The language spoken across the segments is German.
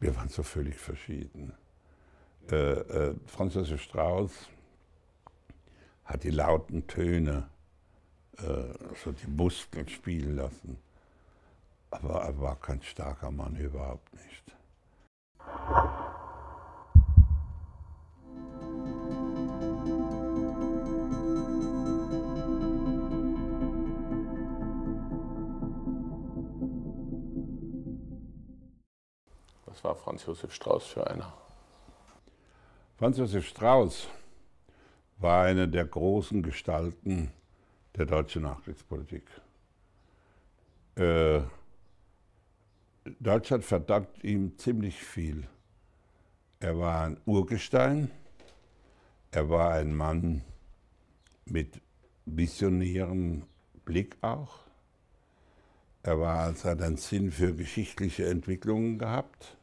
wir waren so völlig verschieden. Äh, äh, Franz Josef Strauß hat die lauten Töne, äh, so die Muskeln spielen lassen. Aber er war kein starker Mann, überhaupt nicht. was war Franz Josef Strauß für einer? Franz Josef Strauß war eine der großen Gestalten der deutschen Nachkriegspolitik. Äh, Deutschland verdankt ihm ziemlich viel. Er war ein Urgestein, er war ein Mann mit visionärem Blick auch. Er war, also hat einen Sinn für geschichtliche Entwicklungen gehabt.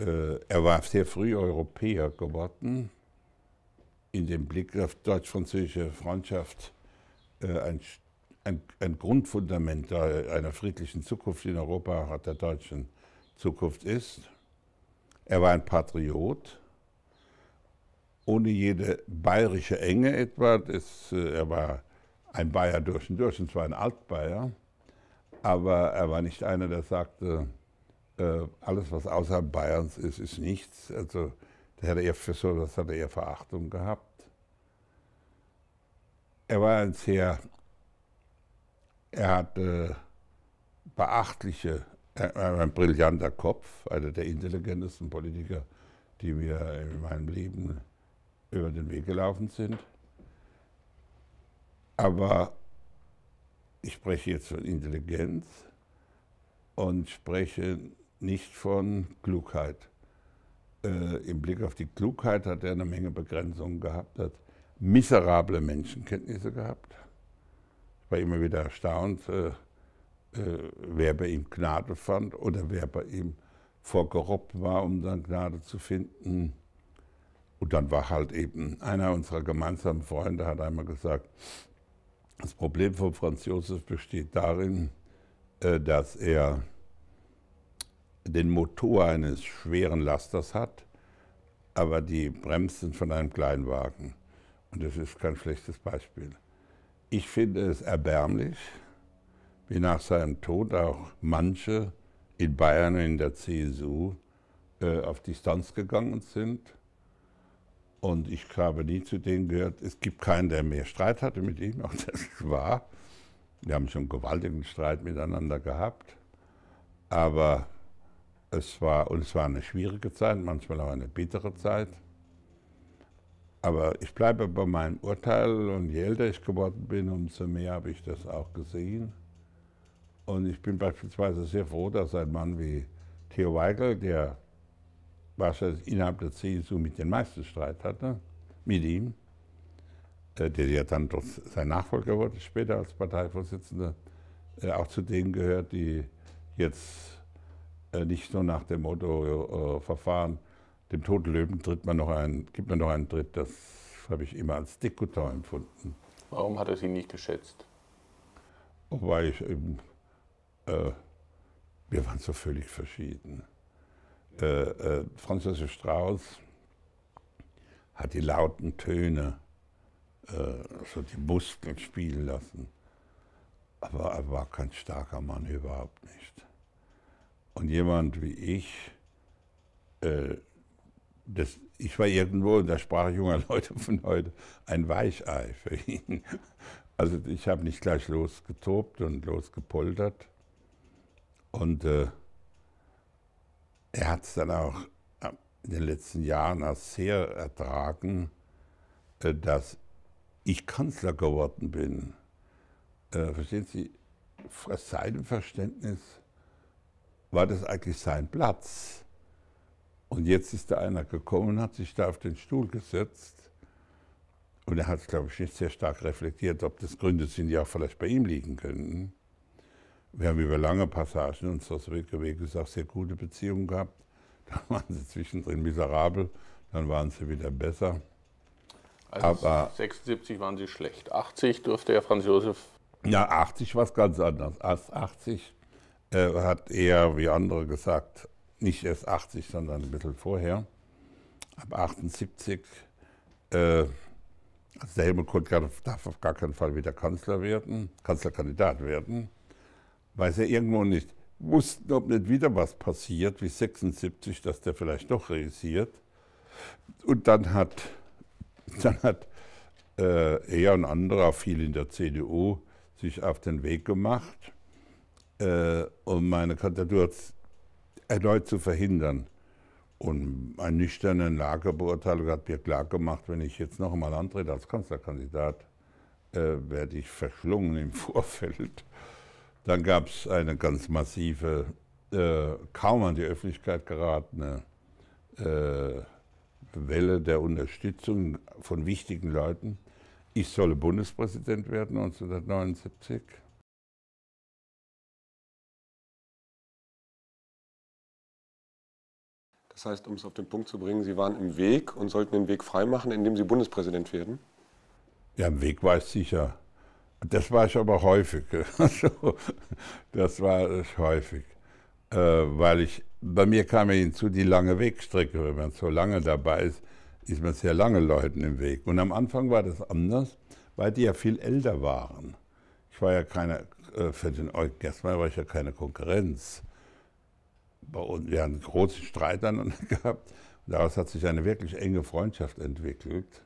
Äh, er war sehr früh Europäer geworden, in dem Blick auf deutsch-französische Freundschaft äh, ein, ein, ein, Grundfundament einer friedlichen Zukunft in Europa auch der deutschen Zukunft ist. Er war ein Patriot, ohne jede bayerische Enge etwa. Das, äh, er war ein Bayer durch und durch, und zwar ein Altbayer. Aber er war nicht einer, der sagte, äh, alles, was außerhalb Bayerns ist, ist nichts. Also da hat er für sowas hat er Verachtung gehabt. Er war ein sehr, er hatte äh, beachtliche, äh, ein brillanter Kopf, einer der intelligentesten Politiker, die mir in meinem Leben über den Weg gelaufen sind. Aber ich spreche jetzt von Intelligenz und spreche nicht von Klugheit. Äh, Im Blick auf die Klugheit hat er eine Menge Begrenzungen gehabt, hat miserable Menschenkenntnisse gehabt. Ich war immer wieder erstaunt, äh, äh, wer bei ihm Gnade fand oder wer bei ihm vorgerobbt war, um dann Gnade zu finden. Und dann war halt eben einer unserer gemeinsamen Freunde, hat einmal gesagt, das Problem von Franz Josef besteht darin, äh, dass er den Motor eines schweren Lasters hat, aber die Bremsen von einem Kleinwagen. Und das ist kein schlechtes Beispiel. Ich finde es erbärmlich, wie nach seinem Tod auch manche in Bayern und in der CSU äh, auf Distanz gegangen sind. Und ich habe nie zu denen gehört, es gibt keinen, der mehr Streit hatte mit ihm, auch das war. Wir haben schon gewaltigen Streit miteinander gehabt. Aber es war, und es war eine schwierige Zeit, manchmal auch eine bittere Zeit. Aber ich bleibe bei meinem Urteil und je älter ich geworden bin, umso mehr habe ich das auch gesehen. Und ich bin beispielsweise sehr froh, dass ein Mann wie Theo Weigel, der wahrscheinlich innerhalb der CSU mit den meisten Streit hatte, mit ihm, äh, der ja dann trotz sein Nachfolger wurde später als Parteivorsitzender, äh, auch zu denen gehört, die jetzt äh, nicht so nach dem Motto äh, Verfahren, dem toten Löwen tritt man noch einen, gibt man noch einen Tritt. Das habe ich immer als Dekutor empfunden. Warum hat er sie nicht geschätzt? Oh, weil ich eben, äh, wir waren so völlig verschieden. Äh, äh Franz Josef Strauß hat die lauten Töne, äh, so die Muskeln spielen lassen. Aber er war kein starker Mann, überhaupt nicht. Und jemand wie ich, äh, das, ich war irgendwo, da sprach junger Leute von heute, ein Weichei für ihn. Also ich habe nicht gleich losgetobt und losgepoltert. Und äh, er hat es dann auch äh, in den letzten Jahren auch sehr ertragen, äh, dass ich Kanzler geworden bin. Äh, verstehen Sie, seit dem Verständnis, war das eigentlich sein Platz. Und jetzt ist da einer gekommen, hat sich da auf den Stuhl gesetzt und er hat, glaube ich, nicht sehr stark reflektiert, ob das Gründe sind, die auch vielleicht bei ihm liegen könnten. Wir haben über lange Passagen unseres Weges auch sehr gute Beziehungen gehabt. Da waren sie zwischendrin miserabel, dann waren sie wieder besser. Also Aber 76 waren sie schlecht. 80 durfte ja Franz Josef. Ja, 80 war es ganz anders. Als 80 äh, hat er, wie andere gesagt, nicht erst 80, sondern ein bisschen vorher, ab 78, äh, also der Helmut Kohl darf auf gar keinen Fall wieder Kanzler werden, Kanzlerkandidat werden, weil sie irgendwo nicht wussten, ob nicht wieder was passiert, wie 76, dass der vielleicht doch realisiert. Und dann hat, dann hat äh, er und andere, auch viel in der CDU, sich auf den Weg gemacht äh, um meine Kandidatur erneut zu verhindern. Und mein nüchterne Lagebeurteilung hat mir klar gemacht, wenn ich jetzt noch einmal antrete als Kanzlerkandidat, äh, werde ich verschlungen im Vorfeld. Dann gab es eine ganz massive, äh, kaum an die Öffentlichkeit geratene äh, Welle der Unterstützung von wichtigen Leuten. Ich solle Bundespräsident werden 1979. Das heißt, um es auf den Punkt zu bringen, Sie waren im Weg und sollten den Weg freimachen, indem Sie Bundespräsident werden? Ja, im Weg war ich sicher. Das war ich aber häufig. Also, das war ich häufig. Äh, weil ich, bei mir kam ja hinzu die lange Wegstrecke. Wenn man so lange dabei ist, ist man sehr lange Leuten im Weg. Und am Anfang war das anders, weil die ja viel älter waren. Ich war ja keine, äh, für den Eugen Gerstmann war ich ja keine Konkurrenz bei uns, wir haben einen großen Streit dann gehabt. Daraus hat sich eine wirklich enge Freundschaft entwickelt.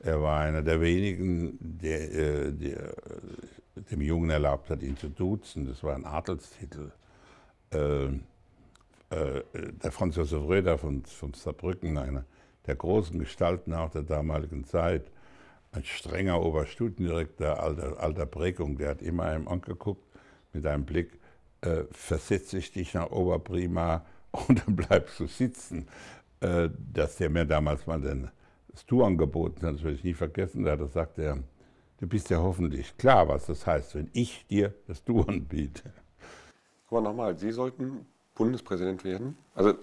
Er war einer der wenigen, der, äh, der äh, dem Jungen erlaubt hat, ihn zu duzen. Das war ein Adelstitel. Ähm, äh, der Franz Josef Röder von, von Saarbrücken, einer der großen Gestalten auch der damaligen Zeit, ein strenger Oberstudiendirektor alter, alter Prägung, der hat immer einem angeguckt mit einem Blick, äh, versetze ich dich nach Oberprima und dann bleibst du sitzen. Äh, dass der mir damals mal den Stu angeboten hat, das werde ich nie vergessen, da sagt er, du bist ja hoffentlich klar, was das heißt, wenn ich dir das Du anbiete. Guck mal nochmal, Sie sollten Bundespräsident werden? Also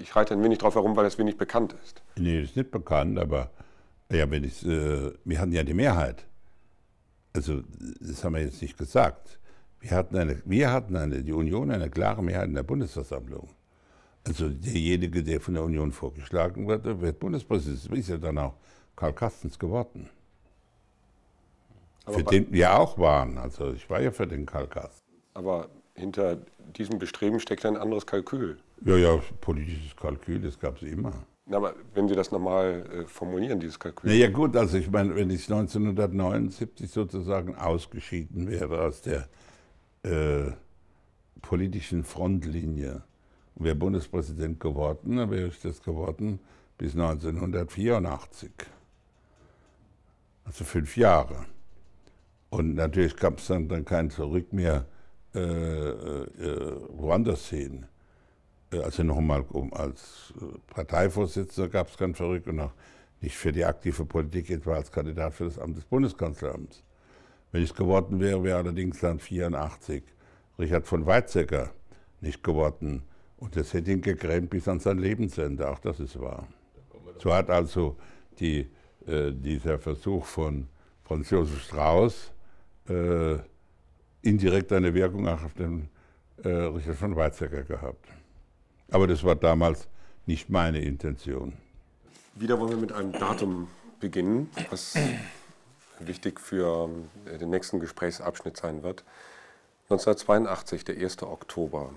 ich reite ein wenig drauf herum, weil das wenig bekannt ist. Nee, das ist nicht bekannt, aber ja, wenn äh, wir hatten ja die Mehrheit. Also das haben wir jetzt nicht gesagt. Wir hatten, eine, wir hatten eine, die Union eine klare Mehrheit in der Bundesversammlung. Also derjenige, der von der Union vorgeschlagen wird, wird Bundespräsident. Das Ist ja dann auch Karl Kastens geworden. Aber für den wir auch waren. Also ich war ja für den Karl Kastens. Aber hinter diesem Bestreben steckt ein anderes Kalkül. Ja, ja, politisches Kalkül, das gab es immer. Na, aber wenn Sie das nochmal äh, formulieren, dieses Kalkül. Na ja gut, also ich meine, wenn ich 1979 sozusagen ausgeschieden wäre aus der äh, politischen Frontlinie. Und wäre Bundespräsident geworden, dann wäre ich das geworden bis 1984. Also fünf Jahre. Und natürlich gab es dann, dann kein Zurück mehr äh, äh, äh woanders hin. Äh, also nochmal, um als Parteivorsitzender gab es kein Zurück und auch nicht für die aktive Politik, etwa als Kandidat für das Amt des Bundeskanzleramts. Wenn ich es geworden wäre, wäre allerdings dann 84 Richard von Weizsäcker nicht geworden. Und das hätte ihn gegrämt bis an sein Lebensende, auch das ist wahr. Da so hat also die, äh, dieser Versuch von Franz Josef Strauß äh, indirekt eine Wirkung auch auf den äh, Richard von Weizsäcker gehabt. Aber das war damals nicht meine Intention. Wieder wollen wir mit einem Datum beginnen, was wichtig für äh, den nächsten Gesprächsabschnitt sein wird. 1982, der 1. Oktober,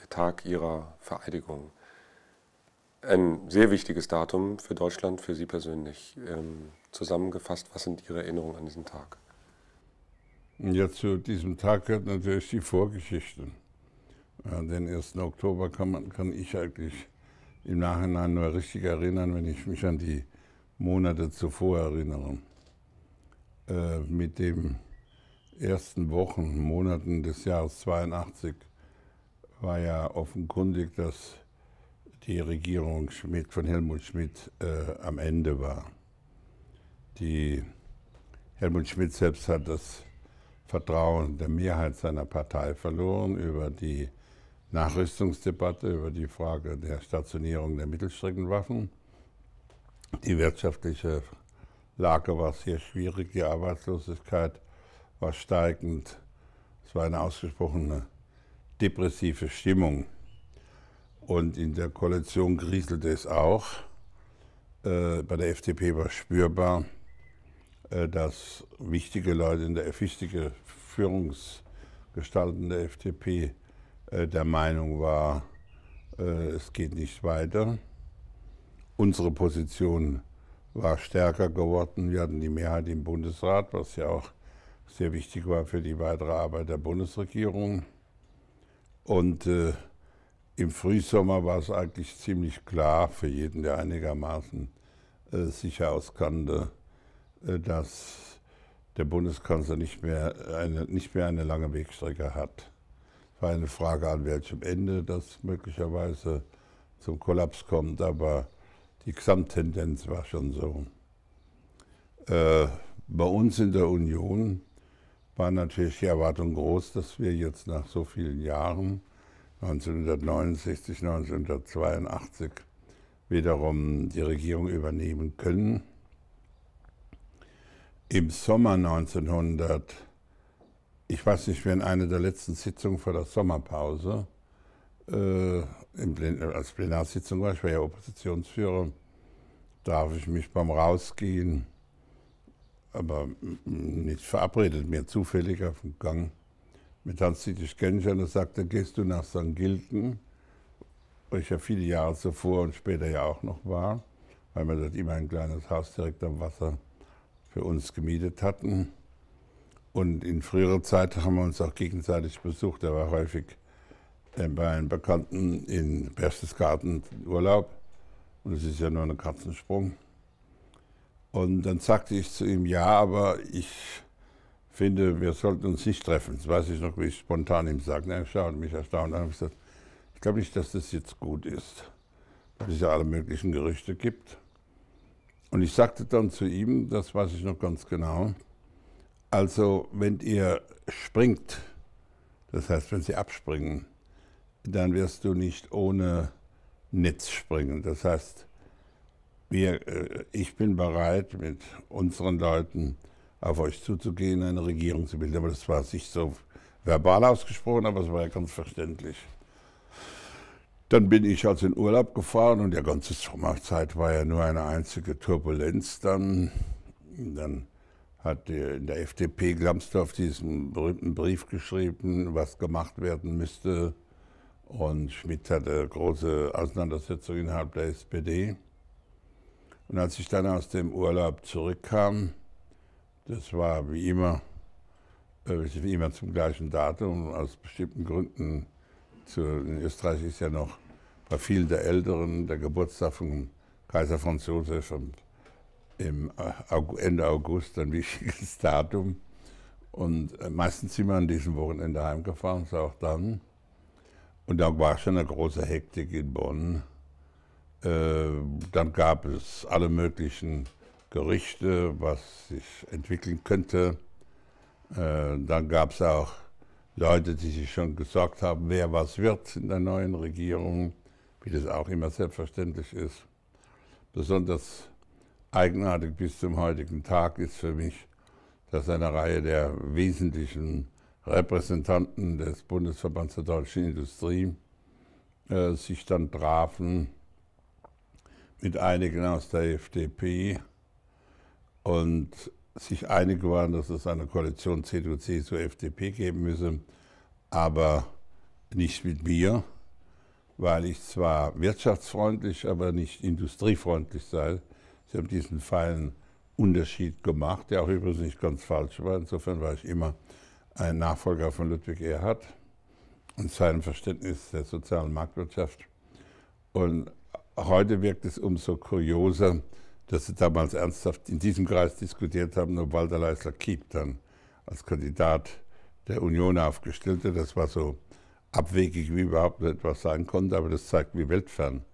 der Tag ihrer Vereidigung. Ein sehr wichtiges Datum für Deutschland, für Sie persönlich. Ähm, zusammengefasst, was sind Ihre Erinnerungen an diesen Tag? Ja, zu diesem Tag gehört natürlich die Vorgeschichte. Den 1. Oktober kann, man, kann ich eigentlich im Nachhinein nur richtig erinnern, wenn ich mich an die Monate zuvor erinnere. Äh, mit den ersten Wochen, Monaten des Jahres 82 war ja offenkundig, dass die Regierung Schmidt, von Helmut Schmidt äh, am Ende war. Die, Helmut Schmidt selbst hat das Vertrauen der Mehrheit seiner Partei verloren über die Nachrüstungsdebatte, über die Frage der Stationierung der Mittelstreckenwaffen, die wirtschaftliche Lage war sehr schwierig, die Arbeitslosigkeit war steigend, es war eine ausgesprochene depressive Stimmung. Und in der Koalition kriselte es auch. Äh, bei der FDP war spürbar, äh, dass wichtige Leute in der wichtige Führungsgestalten der FDP äh, der Meinung war, äh, es geht nicht weiter. Unsere Position war stärker geworden. Wir hatten die Mehrheit im Bundesrat, was ja auch sehr wichtig war für die weitere Arbeit der Bundesregierung. Und äh, im Frühsommer war es eigentlich ziemlich klar für jeden, der einigermaßen äh, sich auskannte, äh, dass der Bundeskanzler nicht mehr, eine, nicht mehr eine lange Wegstrecke hat. Es war eine Frage, an welchem Ende das möglicherweise zum Kollaps kommt, aber die Gesamttendenz war schon so. Äh, bei uns in der Union war natürlich die Erwartung groß, dass wir jetzt nach so vielen Jahren, 1969, 1982, wiederum die Regierung übernehmen können. Im Sommer 1900, ich weiß nicht, wir in einer der letzten Sitzungen vor der Sommerpause, äh, Plen äh, als Plenarsitzung war, ich war ja Oppositionsführer, darf ich mich beim Rausgehen, aber nicht verabredet, mir zufällig auf dem Gang mit Hans-Dietrich Genscher und er sagte, gehst du nach St. Gilgen, wo ich ja viele Jahre zuvor und später ja auch noch war, weil wir dort immer ein kleines Haus direkt am Wasser für uns gemietet hatten. Und in früherer Zeit haben wir uns auch gegenseitig besucht. Er war häufig bei einem Bekannten in Berchtesgaden Urlaub. Und es ist ja nur ein Katzensprung. Und dann sagte ich zu ihm, ja, aber ich finde, wir sollten uns nicht treffen. Das weiß ich noch, wie ich spontan ihm sagte. Er schaut mich erstaunt an und gesagt, ich glaube nicht, dass das jetzt gut ist, weil es ja alle möglichen Gerüchte gibt. Und ich sagte dann zu ihm, das weiß ich noch ganz genau, also wenn ihr springt, das heißt, wenn sie abspringen, dann wirst du nicht ohne Netz springen. Das heißt, wir, äh, ich bin bereit, mit unseren Leuten auf euch zuzugehen, eine Regierung zu bilden. Aber das war nicht so verbal ausgesprochen, aber es war ja ganz verständlich. Dann bin ich also in Urlaub gefahren und die ganze Sommerzeit war ja nur eine einzige Turbulenz. Dann, dann hat in der FDP Glamsdorf diesen berühmten Brief geschrieben, was gemacht werden müsste, und Schmidt hatte große Auseinandersetzungen innerhalb der SPD. Und als ich dann aus dem Urlaub zurückkam, das war wie immer, äh, wie immer zum gleichen Datum, aus bestimmten Gründen. Zu, in Österreich ist ja noch bei vielen der Älteren der Geburtstag von Kaiser Franz Josef im äh, Ende August ein wichtiges Datum. Und äh, meistens sind wir an diesem Wochenende heimgefahren, so auch dann. Und da war schon eine große Hektik in Bonn. Äh, dann gab es alle möglichen Gerüchte, was sich entwickeln könnte. Äh, dann gab es auch Leute, die sich schon gesorgt haben, wer was wird in der neuen Regierung, wie das auch immer selbstverständlich ist. Besonders eigenartig bis zum heutigen Tag ist für mich, dass eine Reihe der wesentlichen Repräsentanten des Bundesverbands der deutschen Industrie äh, sich dann trafen mit einigen aus der FDP und sich einig waren, dass es eine Koalition CDU, CSU, FDP geben müsse, aber nicht mit mir, weil ich zwar wirtschaftsfreundlich, aber nicht industriefreundlich sei. Sie haben diesen feinen Unterschied gemacht, der auch übrigens nicht ganz falsch war. Insofern war ich immer ein Nachfolger von Ludwig Erhard und seinem Verständnis der sozialen Marktwirtschaft. Und heute wirkt es umso kurioser, dass sie damals ernsthaft in diesem Kreis diskutiert haben, ob Walter Leisler Kiep dann als Kandidat der Union aufgestellte. Das war so abwegig, wie überhaupt etwas sein konnte, aber das zeigt, wie weltfern,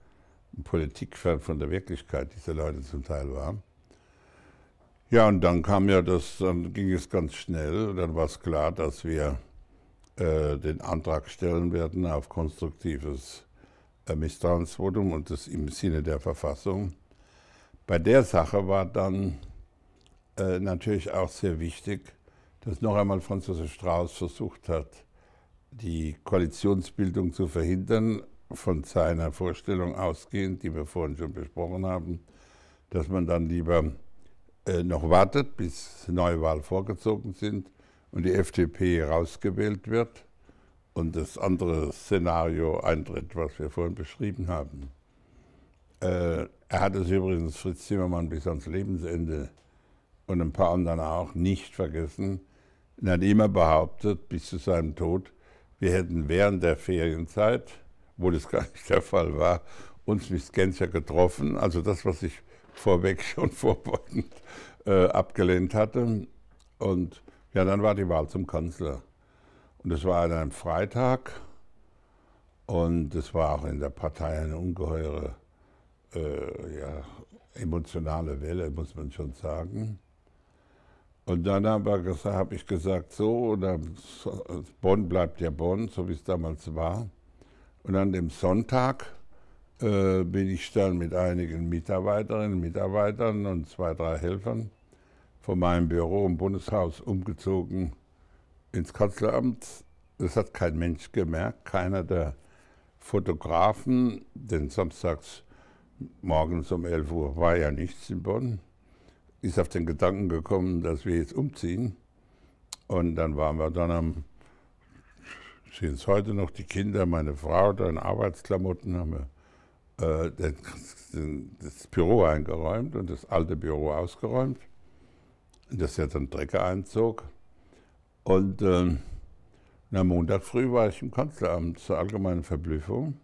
und politikfern von der Wirklichkeit diese Leute zum Teil waren. Ja, und dann kam ja das, dann ging es ganz schnell. Dann war es klar, dass wir äh, den Antrag stellen werden auf konstruktives äh, Misstrauensvotum und das im Sinne der Verfassung. Bei der Sache war dann äh, natürlich auch sehr wichtig, dass noch einmal Franz Josef Strauß versucht hat, die Koalitionsbildung zu verhindern, von seiner Vorstellung ausgehend, die wir vorhin schon besprochen haben, dass man dann lieber äh, noch wartet, bis Neuwahlen vorgezogen sind und die FDP rausgewählt wird und das andere Szenario eintritt, was wir vorhin beschrieben haben. Äh, er hat es übrigens Fritz Zimmermann bis ans Lebensende und ein paar anderen auch nicht vergessen Er hat immer behauptet, bis zu seinem Tod, wir hätten während der Ferienzeit, wo das gar nicht der Fall war, uns mit Genscher getroffen. Also das, was ich vorweg schon vorbeugend äh, abgelehnt hatte. Und ja, dann war die Wahl zum Kanzler. Und es war an einem Freitag und es war auch in der Partei eine ungeheure äh, ja, emotionale Welle, muss man schon sagen. Und dann habe hab ich gesagt, so, oder Bonn bleibt ja Bonn, so wie es damals war. Und an dem Sonntag äh, bin ich dann mit einigen Mitarbeiterinnen, Mitarbeitern und zwei, drei Helfern von meinem Büro im Bundeshaus umgezogen ins Kanzleramt. Das hat kein Mensch gemerkt, keiner der Fotografen, denn samstags morgens um 11 Uhr war ja nichts in Bonn, ist auf den Gedanken gekommen, dass wir jetzt umziehen. Und dann waren wir dann am, sind es heute noch die Kinder, meine Frau, dann Arbeitsklamotten haben wir äh, das Büro eingeräumt und das alte Büro ausgeräumt, das ja dann Drecker einzog. Und äh, am Montag früh war ich im Kanzleramt zur allgemeinen Verblüffung.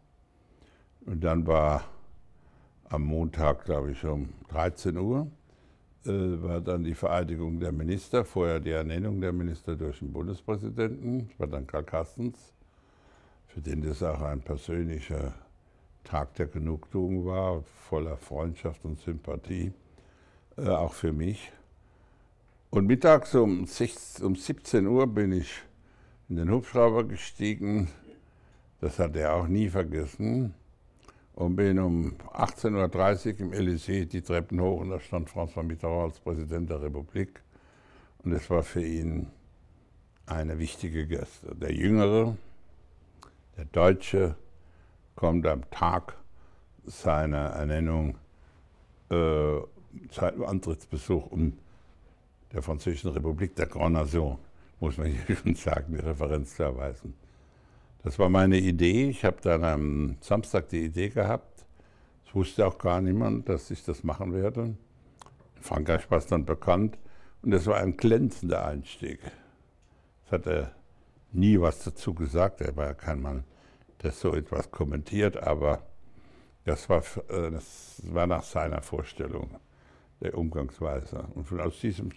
Und dann war am Montag, glaube ich, um 13 Uhr, äh, war dann die Vereidigung der Minister, vorher die Ernennung der Minister durch den Bundespräsidenten, das war dann Karl Carstens, für den das auch ein persönlicher Tag der Genugtuung war, voller Freundschaft und Sympathie, äh, auch für mich. Und mittags um, 16, um 17 Uhr bin ich in den Hubschrauber gestiegen, das hat er auch nie vergessen, und bin um 18.30 Uhr im Elysée die Treppen hoch und da stand François Mitterrand als Präsident der Republik. Und es war für ihn eine wichtige Geste. Der Jüngere, der Deutsche, kommt am Tag seiner Ernennung äh, zum Antrittsbesuch um der Französischen Republik der Grand Nation, muss man hier schon sagen, die Referenz zu erweisen. Das war meine Idee. Ich habe dann am Samstag die Idee gehabt. Es wusste auch gar niemand, dass ich das machen werde. In Frankreich war es dann bekannt. Und es war ein glänzender Einstieg. Es hatte nie was dazu gesagt, er war ja kein Mann das so etwas kommentiert, aber das war, äh, das war nach seiner Vorstellung der Umgangsweise. Und von aus diesem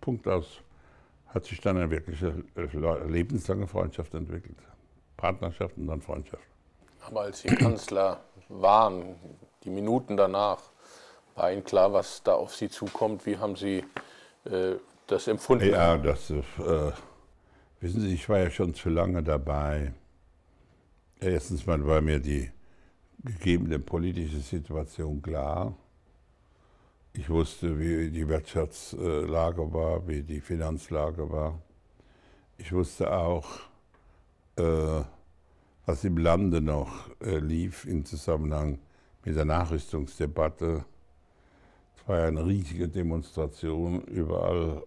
Punkt aus hat sich dann eine wirkliche äh, lebenslange Freundschaft entwickelt. Partnerschaft und dann Freundschaft. Aber als Sie Kanzler waren, die Minuten danach, war Ihnen klar, was da auf Sie zukommt? Wie haben Sie äh, das empfunden? Ja, das, äh, wissen Sie, ich war ja schon zu lange dabei. Erstens mal war mir die gegebene politische Situation klar. Ich wusste, wie die Wirtschaftslage war, wie die Finanzlage war. Ich wusste auch, äh, was im Lande noch äh, lief im Zusammenhang mit der Nachrüstungsdebatte. Es war eine riesige Demonstration, überall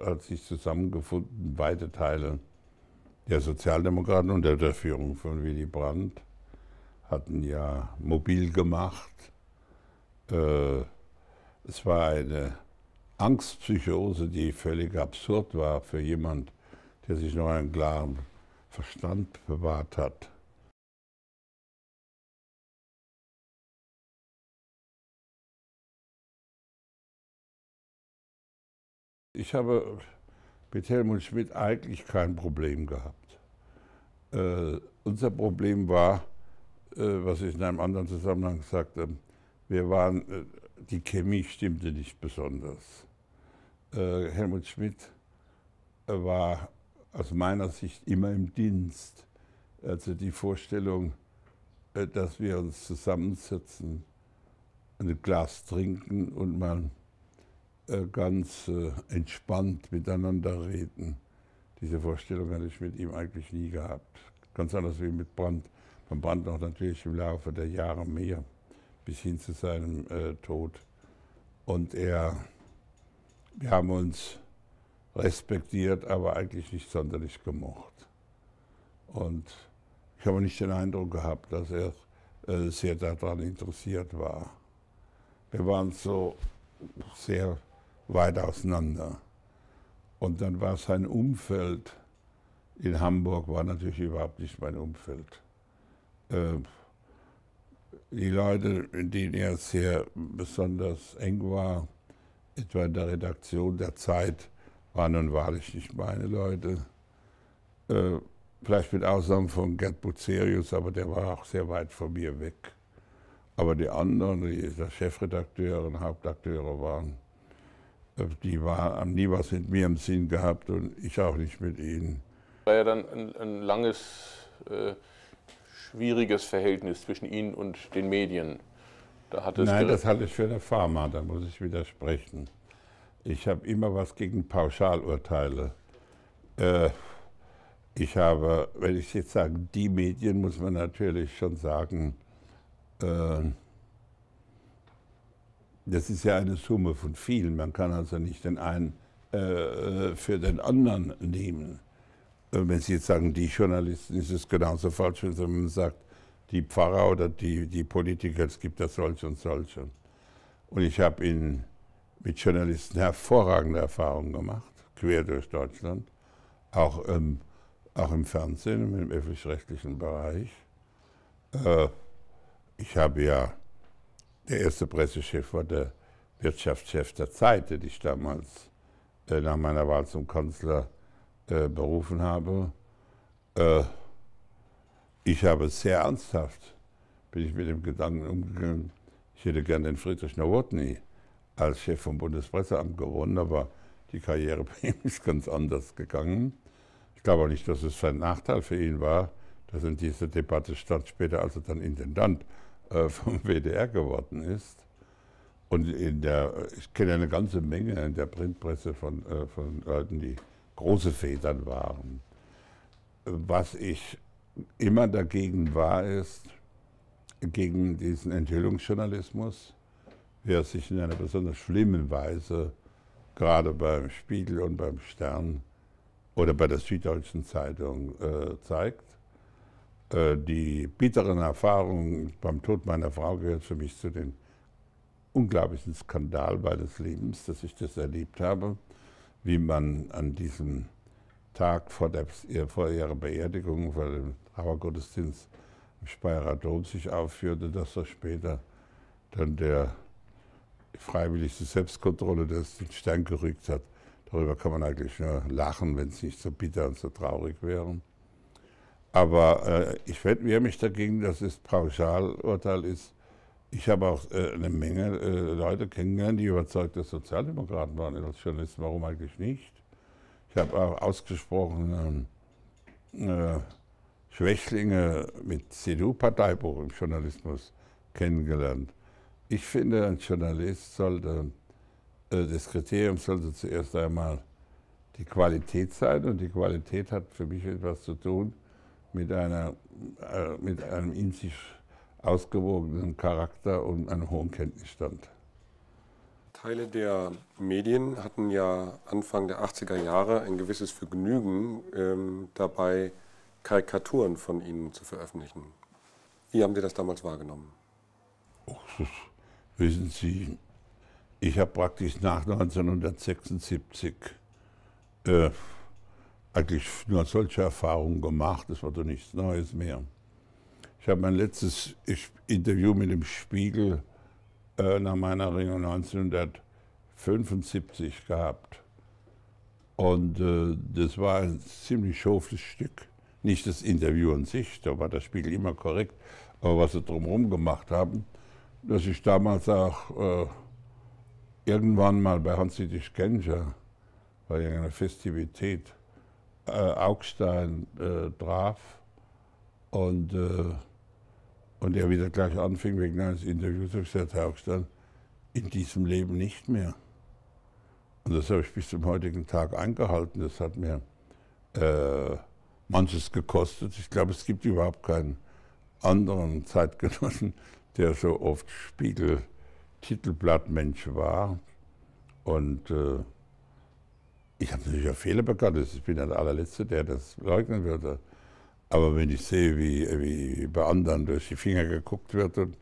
äh, hat sich zusammengefunden, weite Teile der Sozialdemokraten unter der Führung von Willy Brandt hatten ja mobil gemacht. Äh, es war eine Angstpsychose, die völlig absurd war für jemand, der sich noch einen klaren Verstand bewahrt hat. Ich habe mit Helmut Schmidt eigentlich kein Problem gehabt. Äh, unser Problem war, äh, was ich in einem anderen Zusammenhang sagte, wir waren, äh, die Chemie stimmte nicht besonders. Äh, Helmut Schmidt äh, war aus meiner Sicht immer im Dienst. Also die Vorstellung, äh, dass wir uns zusammensetzen, ein Glas trinken und man äh, ganz äh, entspannt miteinander reden. Diese Vorstellung hatte ich mit ihm eigentlich nie gehabt. Ganz anders wie mit Brandt. Von Brandt noch natürlich im Laufe der Jahre mehr, bis hin zu seinem äh, Tod. Und er, wir haben uns respektiert, aber eigentlich nicht sonderlich gemocht. Und ich habe nicht den Eindruck gehabt, dass er äh, sehr daran interessiert war. Wir waren so sehr weit auseinander. Und dann war sein Umfeld in Hamburg war natürlich überhaupt nicht mein Umfeld. Äh, die Leute, in denen er sehr besonders eng war, etwa in der Redaktion der Zeit, waren nun wahrlich nicht meine Leute. Äh, vielleicht mit Ausnahme von Gerd Bucerius, aber der war auch sehr weit von mir weg. Aber die anderen, die Chefredakteure und Hauptakteure waren, äh, die war, haben nie was mit mir im Sinn gehabt und ich auch nicht mit ihnen. War ja dann ein, ein langes, äh, schwieriges Verhältnis zwischen Ihnen und den Medien. Da Nein, das halte ich für eine Pharma, da muss ich widersprechen. Ich habe immer was gegen Pauschalurteile. Äh, ich habe, wenn ich jetzt sage, die Medien, muss man natürlich schon sagen, äh, das ist ja eine Summe von vielen. Man kann also nicht den einen äh, äh für den anderen nehmen. Äh, wenn Sie jetzt sagen, die Journalisten, ist es genauso falsch, wenn man sagt, die Pfarrer oder die, die Politiker, es gibt ja solche und solche. Und ich habe mit Journalisten hervorragende Erfahrungen gemacht, quer durch Deutschland, auch, ähm, auch im Fernsehen, im öffentlich-rechtlichen Bereich. Äh, ich habe ja der erste Pressechef war der Wirtschaftschef der Zeit, den ich damals äh, nach meiner Wahl zum Kanzler äh, berufen habe. Äh, ich habe sehr ernsthaft, bin ich mit dem Gedanken umgegangen, ich hätte gern den Friedrich Nowotny als Chef vom Bundespresseamt gewonnen, aber die Karriere bei ihm ist ganz anders gegangen. Ich glaube auch nicht, dass es ein Nachteil für ihn war, dass in dieser Debatte stand später, als er dann Intendant äh, vom WDR geworden ist. Und in der, ich kenne eine ganze Menge in der Printpresse von, äh, von Leuten, die große Federn waren. Was ich immer dagegen war, ist, gegen diesen Enthüllungsjournalismus, wie er sich in einer besonders schlimmen Weise gerade beim Spiegel und beim Stern oder bei der Süddeutschen Zeitung äh, zeigt. Äh, die bitteren Erfahrungen beim Tod meiner Frau gehört für mich zu den unglaublichen Skandal meines Lebens, dass ich das erlebt habe, wie man an diesem Tag vor, der, vor ihrer Beerdigung, vor dem Trauergottesdienst im Speyerer Dom sich aufführte, dass er später dann der freiwillig zur Selbstkontrolle das den Stein gerückt hat. Darüber kann man eigentlich nur lachen, wenn es nicht so bitter und so traurig wäre. Aber äh, ich wehre mich dagegen, dass es Pauschalurteil ist. Ich habe auch äh, eine Menge äh, Leute kennengelernt, die überzeugte Sozialdemokraten waren als Journalist. Warum eigentlich nicht? Ich habe auch ausgesprochene ähm, äh, Schwächlinge mit CDU-Parteibuch im Journalismus kennengelernt. Ich finde, ein Journalist sollte, äh, das Kriterium sollte zuerst einmal die Qualität sein und die Qualität hat für mich etwas zu tun mit, einer, äh, mit einem in sich ausgewogenen Charakter und einem hohen Kenntnisstand. Teile der Medien hatten ja Anfang der 80er Jahre ein gewisses Vergnügen ähm, dabei, Karikaturen von Ihnen zu veröffentlichen. Wie haben Sie das damals wahrgenommen? Oh, wissen Sie, ich habe praktisch nach 1976 äh, eigentlich nur solche Erfahrungen gemacht, das war doch nichts Neues mehr. Ich habe mein letztes Interview mit dem Spiegel äh, nach meiner Ringung 1975 gehabt. Und äh, das war ein ziemlich schofes Stück. Nicht das Interview an sich, da war der Spiegel immer korrekt, aber was sie drumherum gemacht haben, dass ich damals auch äh, irgendwann mal bei Hans-Dietrich Genscher bei irgendeiner Festivität äh, Augstein äh, traf und, äh, und er wieder gleich anfing wegen eines Interviews, habe ich gesagt, Herr Augstein, in diesem Leben nicht mehr. Und das habe ich bis zum heutigen Tag eingehalten. Das hat mir äh, manches gekostet. Ich glaube, es gibt überhaupt keinen anderen Zeitgenossen, der so oft Spiegel-Titelblattmensch war. Und äh, ich habe natürlich auch Fehler begangen. Ich bin ja der allerletzte, der das leugnen würde. Aber wenn ich sehe, wie, wie bei anderen durch die Finger geguckt wird und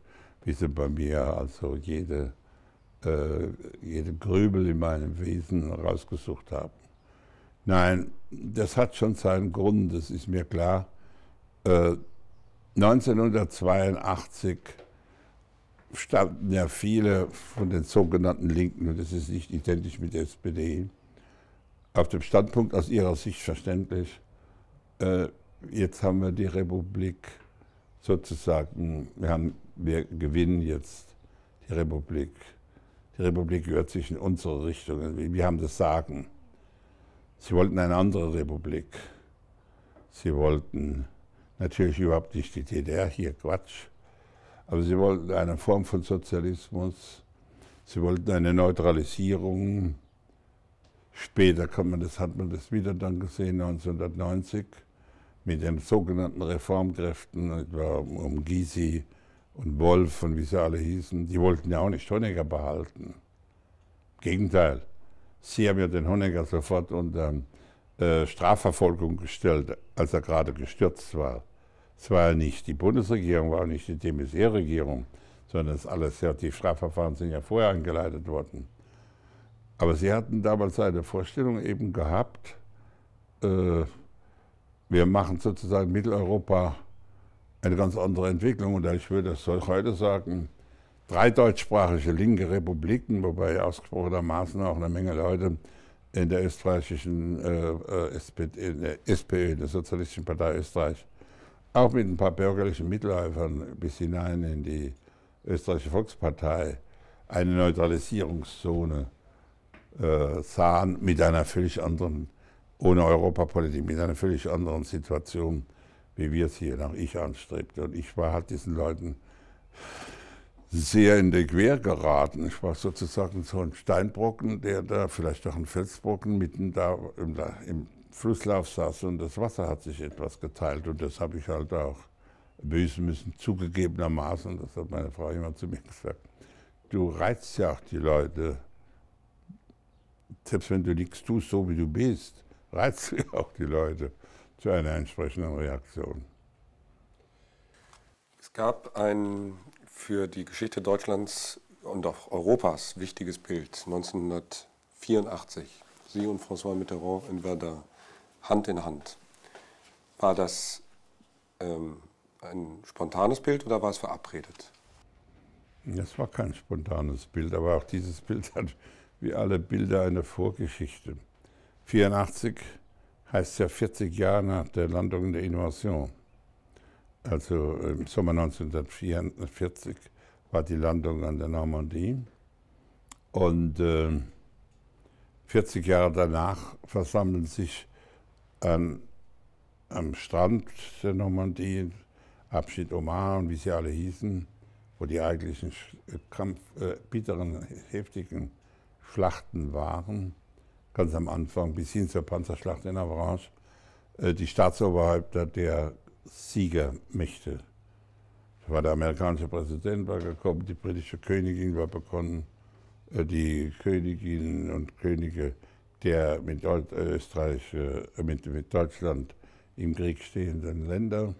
wie sie bei mir also jede, äh, jede Grübel in meinem Wesen rausgesucht haben. Nein, das hat schon seinen Grund, das ist mir klar. Äh, 1982 standen ja viele von den sogenannten Linken, und das ist nicht identisch mit der SPD, auf dem Standpunkt aus Ihrer Sicht verständlich, äh, jetzt haben wir die Republik sozusagen, wir, haben, wir gewinnen jetzt die Republik. Die Republik gehört sich in unsere Richtung. Wir haben das Sagen. Sie wollten eine andere Republik. Sie wollten natürlich überhaupt nicht die DDR, hier Quatsch. Aber sie wollten eine Form von Sozialismus. Sie wollten eine Neutralisierung Später man das, hat man das wieder dann gesehen, 1990, mit den sogenannten Reformkräften, etwa um Gysi und Wolf und wie sie alle hießen. Die wollten ja auch nicht Honecker behalten. Im Gegenteil, sie haben ja den Honecker sofort unter äh, Strafverfolgung gestellt, als er gerade gestürzt war. Es war ja nicht die Bundesregierung, war auch nicht die DMSR-Regierung, sondern das alles ja, die Strafverfahren sind ja vorher angeleitet worden. Aber sie hatten damals eine Vorstellung eben gehabt, äh, wir machen sozusagen Mitteleuropa eine ganz andere Entwicklung. Und ich würde das heute sagen, drei deutschsprachige linke Republiken, wobei ausgesprochenermaßen auch eine Menge Leute in der österreichischen äh, äh SPD, in der SPÖ, der Sozialistischen Partei Österreich, auch mit ein paar bürgerlichen Mitläufern bis hinein in die Österreichische Volkspartei eine Neutralisierungszone äh, sahen mit einer völlig anderen, ohne Europapolitik, mit einer völlig anderen Situation, wie wir es hier nach ich anstrebte. Und ich war halt diesen Leuten sehr in die Quer geraten. Ich war sozusagen so ein Steinbrocken, der da, vielleicht auch ein Felsbrocken, mitten da im, im Flusslauf saß und das Wasser hat sich etwas geteilt. Und das habe ich halt auch büßen müssen, zugegebenermaßen. Das hat meine Frau immer zu mir gesagt. Du reizt ja auch die Leute selbst wenn du nichts tust, so wie du bist, reizt du auch die Leute zu einer entsprechenden Reaktion. Es gab ein für die Geschichte Deutschlands und auch Europas wichtiges Bild 1984. Sie und François Mitterrand in Verdun, Hand in Hand. War das ähm, ein spontanes Bild oder war es verabredet? Das war kein spontanes Bild, aber auch dieses Bild hat wie alle Bilder eine Vorgeschichte. 84 heißt ja 40 Jahre nach der Landung der Invasion. Also im Sommer 1944 war die Landung an der Normandie. Und äh, 40 Jahre danach versammeln sich an, am Strand der Normandie Abschied Omar und wie sie alle hießen, wo die eigentlichen äh, Kampf, äh, bitteren, heftigen Schlachten waren, ganz am Anfang bis hin zur Panzerschlacht in Avranches, äh, die Staatsoberhäupter der Siegermächte. Da war der amerikanische Präsident war gekommen, die britische Königin war begonnen, äh, die Königinnen und Könige der mit, äh, Österreich, mit, mit Deutschland im Krieg stehenden Länder.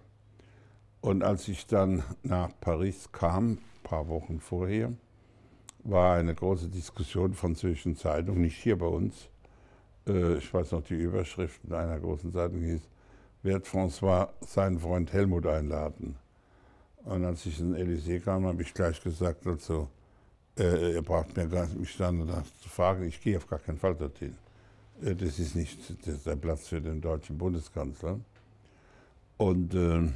Und als ich dann nach Paris kam, ein paar Wochen vorher, war eine große Diskussion französischen Zeitungen, nicht hier bei uns. Äh, ich weiß noch die Überschrift in einer großen Zeitung hieß, wird François seinen Freund Helmut einladen. Und als ich in Elysée kam, habe ich gleich gesagt, also, äh, ihr braucht mir gar nicht dann zu fragen, ich gehe auf gar keinen Fall dorthin. Äh, das ist nicht das ist der Platz für den deutschen Bundeskanzler. Und äh,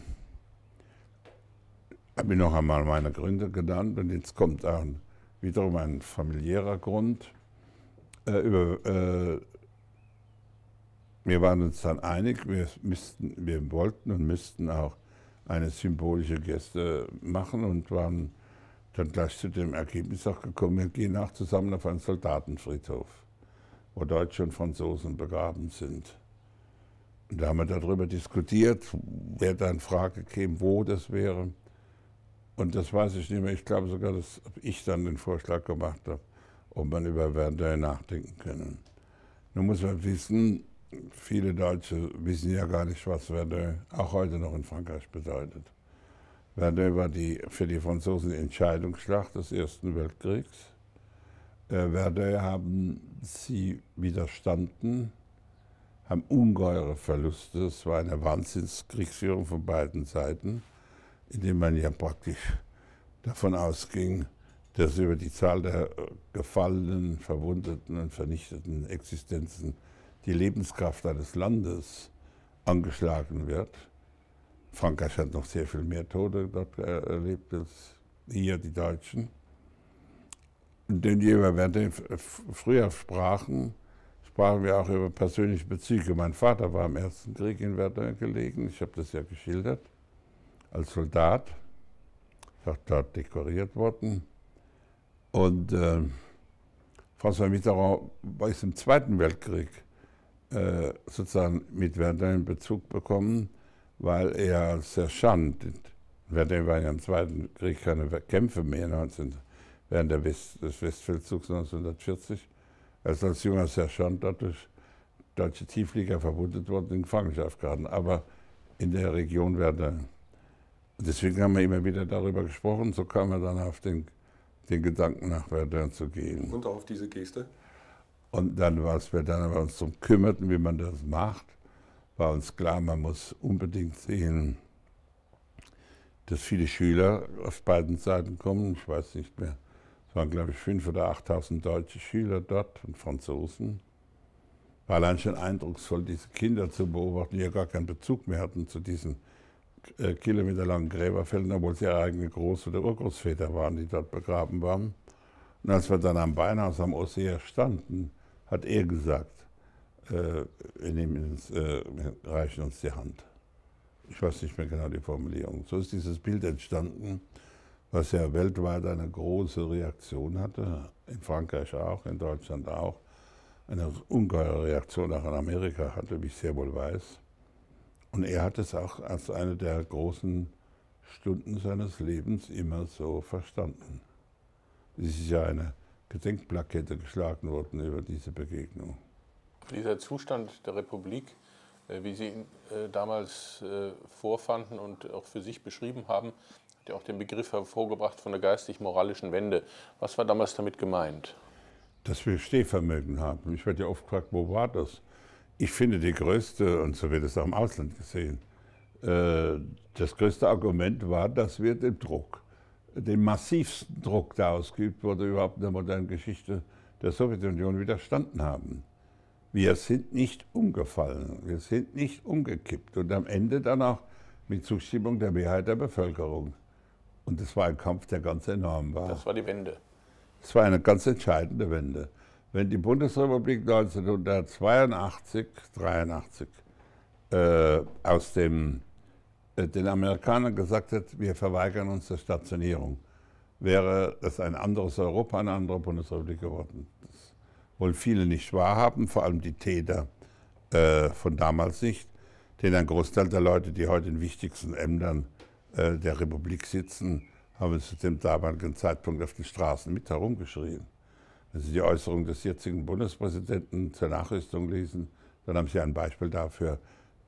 habe mir noch einmal meine Gründe genannt und jetzt kommt auch ein wiederum ein familiärer Grund. Äh, über, äh, wir waren uns dann einig, wir, müssten, wir wollten und müssten auch eine symbolische Geste machen und waren dann gleich zu dem Ergebnis auch gekommen, wir gehen auch zusammen auf einen Soldatenfriedhof, wo Deutsche und Franzosen begraben sind. Und da haben wir darüber diskutiert, wer da in Frage käme, wo das wäre. Und das weiß ich nicht mehr. Ich glaube sogar, dass ich dann den Vorschlag gemacht habe, ob man über Verdi nachdenken können. Nun muss man wissen, viele Deutsche wissen ja gar nicht, was Verdun auch heute noch in Frankreich bedeutet. Verdun war die, für die Franzosen die Entscheidungsschlacht des Ersten Weltkriegs. Äh, Verdun haben sie widerstanden, haben ungeheure Verluste. Es war eine Wahnsinnskriegsführung von beiden Seiten indem man ja praktisch davon ausging, dass über die Zahl der äh, gefallenen, verwundeten und vernichteten Existenzen die Lebenskraft eines Landes angeschlagen wird. Frankreich hat noch sehr viel mehr Tote dort äh, erlebt als hier die Deutschen. Denn wir über Werte früher sprachen, sprachen wir auch über persönliche Bezüge. Mein Vater war im Ersten Krieg in Verdun gelegen, ich habe das ja geschildert als Soldat, dort dekoriert worden. Und äh, François Mitterrand war im Zweiten Weltkrieg äh, sozusagen mit Verdun in Bezug bekommen, weil er als Sergeant, Verdun war ja im Zweiten Krieg keine Kämpfe mehr 19, ne, während der West, des Westfeldzugs 1940, als als junger Sergeant dort durch deutsche Tiefflieger verwundet worden, in Gefangenschaft geraten, aber in der Region Verdun deswegen haben wir immer wieder darüber gesprochen. So kam er dann auf den, den Gedanken, nach Verdun zu gehen. Und auf diese Geste? Und dann war es Verdun, aber uns darum kümmerten, wie man das macht, war uns klar, man muss unbedingt sehen, dass viele Schüler auf beiden Seiten kommen. Ich weiß nicht mehr, es waren, glaube ich, 5.000 oder 8.000 deutsche Schüler dort und Franzosen. War allein schon eindrucksvoll, diese Kinder zu beobachten, die ja gar keinen Bezug mehr hatten zu diesen äh, Kilometer langen Gräber obwohl sie ihre eigene Groß- oder Urgroßväter waren, die dort begraben waren. Und als wir dann am Beinhaus am Ostsee standen, hat er gesagt, äh, wir, nehmen uns, äh, wir reichen uns die Hand. Ich weiß nicht mehr genau die Formulierung. So ist dieses Bild entstanden, was ja weltweit eine große Reaktion hatte, in Frankreich auch, in Deutschland auch, eine ungeheure Reaktion auch in Amerika hatte, wie ich sehr wohl weiß. Und er hat es auch als eine der großen Stunden seines Lebens immer so verstanden. Es ist ja eine Gedenkplakette geschlagen worden über diese Begegnung. Dieser Zustand der Republik, äh, wie Sie ihn äh, damals äh, vorfanden und auch für sich beschrieben haben, hat ja auch den Begriff hervorgebracht von der geistig-moralischen Wende. Was war damals damit gemeint? Dass wir Stehvermögen haben. Ich werde ja oft gefragt, wo war das? Ich finde, die größte, und so wird es auch im Ausland gesehen, äh, das größte Argument war, dass wir den Druck, den massivsten Druck, der ausgeübt wurde, überhaupt in der modernen Geschichte der Sowjetunion widerstanden haben. Wir sind nicht umgefallen, wir sind nicht umgekippt und am Ende dann auch mit Zustimmung der Mehrheit der Bevölkerung. Und das war ein Kampf, der ganz enorm war. Das war die Wende. Das war eine ganz entscheidende Wende wenn die Bundesrepublik 1982, 83 äh, aus dem, äh, den Amerikanern gesagt hätte, wir verweigern uns der Stationierung, wäre es ein anderes Europa, eine andere Bundesrepublik geworden. Das wollen viele nicht wahrhaben, vor allem die Täter äh, von damals nicht, denn ein Großteil der Leute, die heute in wichtigsten Ämtern äh, der Republik sitzen, haben zu dem damaligen Zeitpunkt auf den Straßen mit herumgeschrien. Wenn Sie die Äußerung des jetzigen Bundespräsidenten zur Nachrüstung lesen, dann haben Sie ein Beispiel dafür,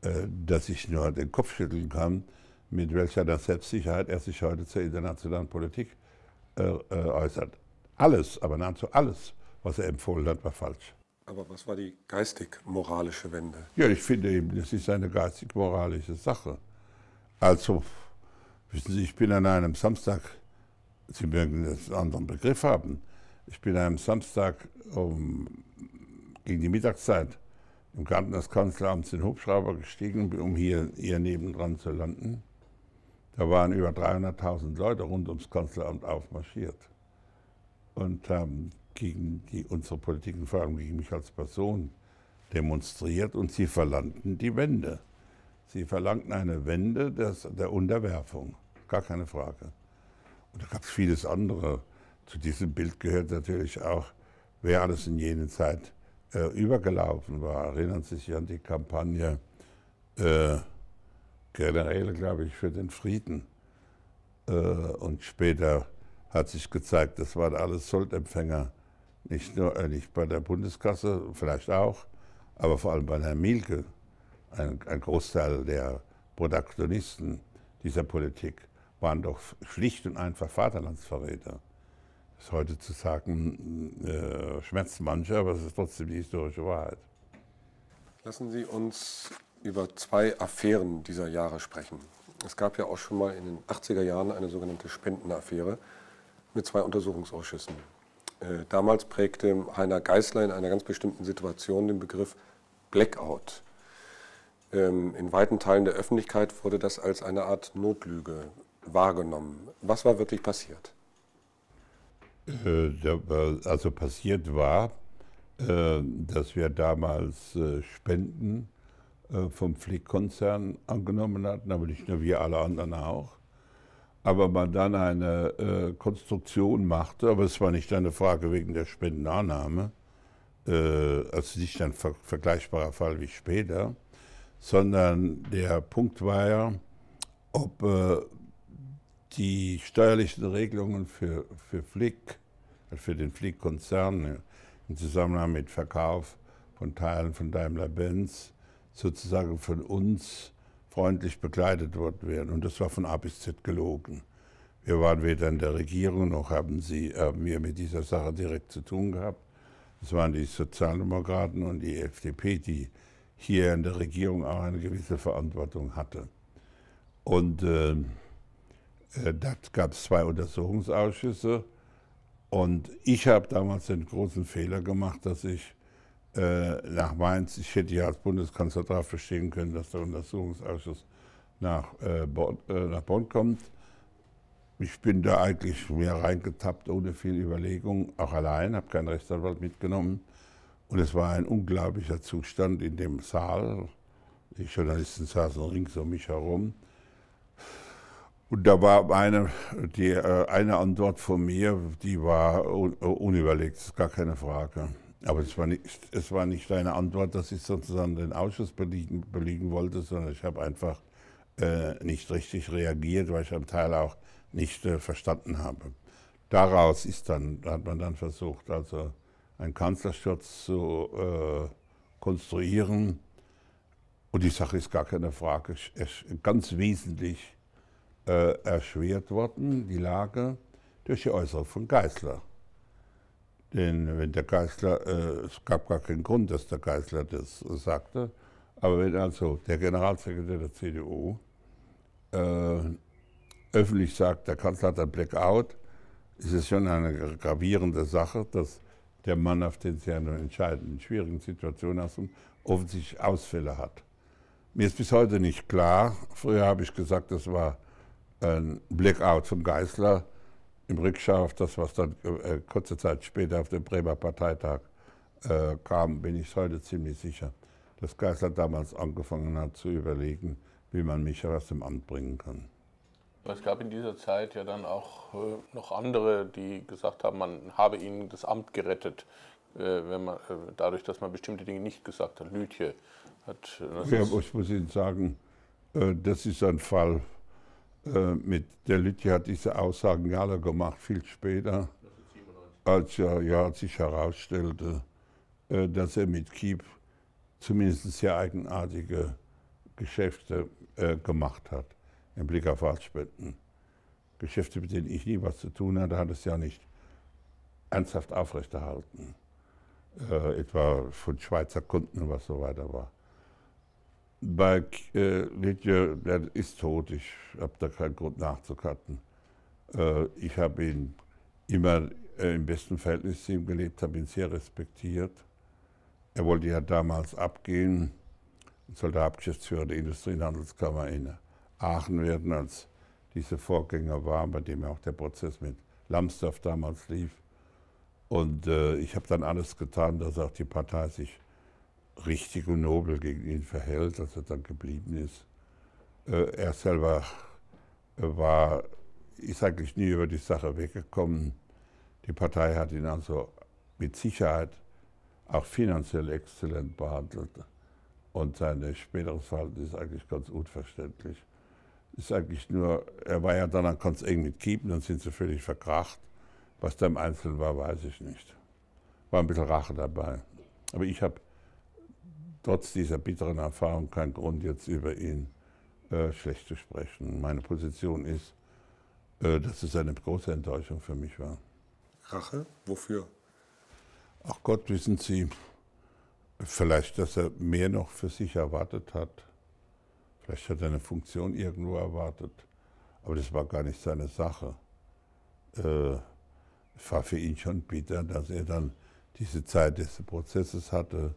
äh, dass ich nur den Kopf schütteln kann, mit welcher der Selbstsicherheit er sich heute zur internationalen Politik äh, äh, äußert. Alles, aber nahezu alles, was er empfohlen hat, war falsch. Aber was war die geistig-moralische Wende? Ja, ich finde eben, das ist eine geistig-moralische Sache. Also, wissen Sie, ich bin an einem Samstag, Sie mögen jetzt einen anderen Begriff haben, ich bin am Samstag um, gegen die Mittagszeit im Garten des Kanzleramts in den Hubschrauber gestiegen, um hier, hier nebendran zu landen. Da waren über 300.000 Leute rund ums Kanzleramt aufmarschiert und haben ähm, gegen die, unsere Politik, vor allem gegen mich als Person, demonstriert und sie verlangten die Wende. Sie verlangten eine Wende des, der Unterwerfung, gar keine Frage. Und da gab es vieles andere. Zu diesem Bild gehört natürlich auch, wer alles in jener Zeit äh, übergelaufen war. Erinnern Sie sich an die Kampagne äh, generell, glaube ich, für den Frieden. Äh, und später hat sich gezeigt, das waren alles Soldempfänger, nicht nur äh, nicht bei der Bundeskasse, vielleicht auch, aber vor allem bei Herrn Mielke, ein, ein Großteil der Protagonisten dieser Politik waren doch schlicht und einfach Vaterlandsverräter. Ist heute zu sagen, äh, schmerzt manche, aber es ist trotzdem die historische Wahrheit. Lassen Sie uns über zwei Affären dieser Jahre sprechen. Es gab ja auch schon mal in den 80er Jahren eine sogenannte Spendenaffäre mit zwei Untersuchungsausschüssen. Äh, damals prägte Heiner Geißler in einer ganz bestimmten Situation den Begriff Blackout. Ähm, in weiten Teilen der Öffentlichkeit wurde das als eine Art Notlüge wahrgenommen. Was war wirklich passiert? Äh, äh, also passiert war, äh, dass wir damals Spenden vom Pflegkonzern angenommen hatten, aber nicht nur wir, alle anderen auch. Aber man dann eine Konstruktion machte, aber es war nicht eine Frage wegen der Spendenannahme, also nicht ein vergleichbarer Fall wie später, sondern der Punkt war ja, ob die steuerlichen Regelungen für, für Flick, also für den Flick-Konzern im Zusammenhang mit Verkauf von Teilen von Daimler-Benz sozusagen von uns freundlich begleitet worden wären. Und das war von A bis Z gelogen. Wir waren weder in der Regierung noch haben, sie, haben wir mit dieser Sache direkt zu tun gehabt. Es waren die Sozialdemokraten und die FDP, die hier in der Regierung auch eine gewisse Verantwortung hatte. Und äh, äh, da gab es zwei Untersuchungsausschüsse und ich habe damals den großen Fehler gemacht, dass ich äh, nach Mainz, ich hätte ja als Bundeskanzler darauf verstehen können, dass der Untersuchungsausschuss nach, äh, Bonn, äh, nach Bonn kommt. Ich bin da eigentlich mehr reingetappt, ohne viel Überlegung, auch allein, habe keinen Rechtsanwalt mitgenommen. Und es war ein unglaublicher Zustand in dem Saal. Die Journalisten saßen rings um mich herum. Und da war eine, die, äh, eine Antwort von mir, die war un äh, unüberlegt, ist gar keine Frage. Aber es war, nicht, es war nicht eine Antwort, dass ich sozusagen den Ausschuss belegen, belegen wollte, sondern ich habe einfach äh, nicht richtig reagiert, weil ich am Teil auch nicht äh, verstanden habe. Daraus ist dann, hat man dann versucht, also einen Kanzlersturz zu äh, konstruieren. Und die Sache ist gar keine Frage. ganz wesentlich äh, erschwert worden, die Lage, durch die Äußerung von Geißler. Denn wenn der Geißler, äh, es gab gar keinen Grund, dass der Geißler das sagte, aber wenn also der Generalsekretär der CDU äh, öffentlich sagt, der Kanzler hat ein Blackout, ist es schon eine gravierende Sache, dass der Mann, auf den Sie eine entscheidende, schwierigen Situation lassen, offensichtlich Ausfälle hat. Mir ist bis heute nicht klar, früher habe ich gesagt, das war ein Blackout von Geißler im Rückschau auf das, was dann äh, kurze Zeit später auf dem Bremer Parteitag äh, kam, bin ich heute ziemlich sicher, dass Geißler damals angefangen hat zu überlegen, wie man mich aus dem Amt bringen kann. Es gab in dieser Zeit ja dann auch äh, noch andere, die gesagt haben, man habe ihnen das Amt gerettet, äh, wenn man, äh, dadurch, dass man bestimmte Dinge nicht gesagt hat. Lütje hat. ja, ich muss Ihnen sagen, das ist ein Fall, äh, mit der Lütje hat diese Aussagen alle gemacht, viel später, als ja, ja sich herausstellte, äh, dass er mit Kiep zumindest sehr eigenartige Geschäfte äh, gemacht hat, im Blick auf Wahlspenden. Geschäfte, mit denen ich nie was zu tun hatte, hat es ja nicht ernsthaft aufrechterhalten. Äh, etwa von Schweizer Kunden, was so weiter war. Balk, äh, Lidje, der ist tot, ich habe da keinen Grund nachzukarten. Äh, ich habe ihn immer äh, im besten Verhältnis zu ihm gelebt, habe ihn sehr respektiert. Er wollte ja damals abgehen und sollte Hauptgeschäftsführer der Industrie- und Handelskammer in Aachen werden, als diese Vorgänger waren, bei dem ja auch der Prozess mit Lambsdorff damals lief. Und äh, ich habe dann alles getan, dass auch die Partei sich richtig und nobel gegen ihn verhält, dass er dann geblieben ist. Äh, er selber äh, war, ist eigentlich nie über die Sache weggekommen. Die Partei hat ihn also mit Sicherheit auch finanziell exzellent behandelt. Und sein späteres Verhalten ist eigentlich ganz unverständlich. Ist eigentlich nur, er war ja dann ganz eng mit Kiepen, dann sind sie völlig verkracht. Was da im Einzelnen war, weiß ich nicht. War ein bisschen Rache dabei. Aber ich habe trotz dieser bitteren Erfahrung kein Grund, jetzt über ihn äh, schlecht zu sprechen. Meine Position ist, äh, dass es eine große Enttäuschung für mich war. Rache? Wofür? Ach Gott, wissen Sie, vielleicht, dass er mehr noch für sich erwartet hat. Vielleicht hat er eine Funktion irgendwo erwartet. Aber das war gar nicht seine Sache. Äh, es war für ihn schon bitter, dass er dann diese Zeit des Prozesses hatte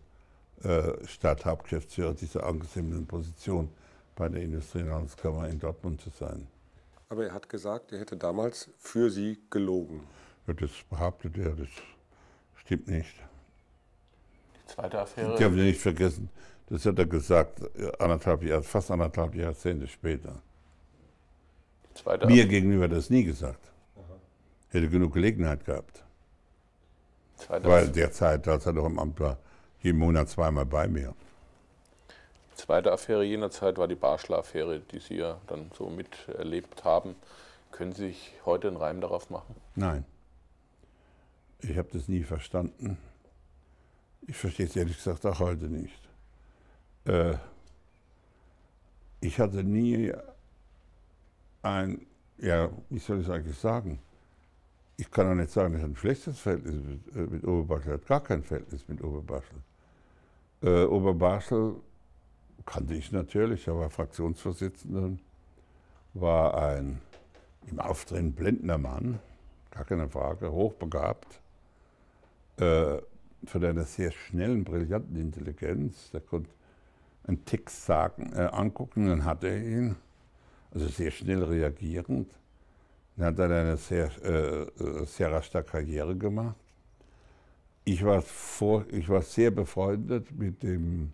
äh, Stadthauptgeschäftsführer dieser angesehenen Position bei der Industrie- und Handelskammer in Dortmund zu sein. Aber er hat gesagt, er hätte damals für Sie gelogen. Ja, das behauptet er, das stimmt nicht. Die zweite Affäre? Die haben wir nicht vergessen. Das hat er gesagt, äh, anderthalb Jahre, fast anderthalb Jahrzehnte später. Zweite Mir Affäre. gegenüber hat er das nie gesagt. Aha. Hätte genug Gelegenheit gehabt. Zweite Weil Affäre. derzeit, als er noch im Amt war, jeden Monat zweimal bei mir. Die zweite Affäre jener Zeit war die Barschler-Affäre, die Sie ja dann so miterlebt haben. Können Sie sich heute einen Reim darauf machen? Nein. Ich habe das nie verstanden. Ich verstehe es ehrlich gesagt auch heute nicht. Äh, ich hatte nie ein, ja, wie soll ich es eigentlich sagen? Ich kann auch nicht sagen, ich ich ein schlechtes Verhältnis mit, äh, mit Oberbaschel hat. Gar kein Verhältnis mit Oberbaschel. Äh, Oberbasel kannte ich natürlich, er war Fraktionsvorsitzender, war ein im Auftreten blendender Mann, gar keine Frage, hochbegabt, äh, von einer sehr schnellen, brillanten Intelligenz. Der konnte einen Text sagen, äh, angucken, dann hat er ihn, also sehr schnell reagierend. Er hat dann eine sehr, äh, äh sehr raster Karriere gemacht. Ich war, vor, ich war sehr befreundet mit, dem,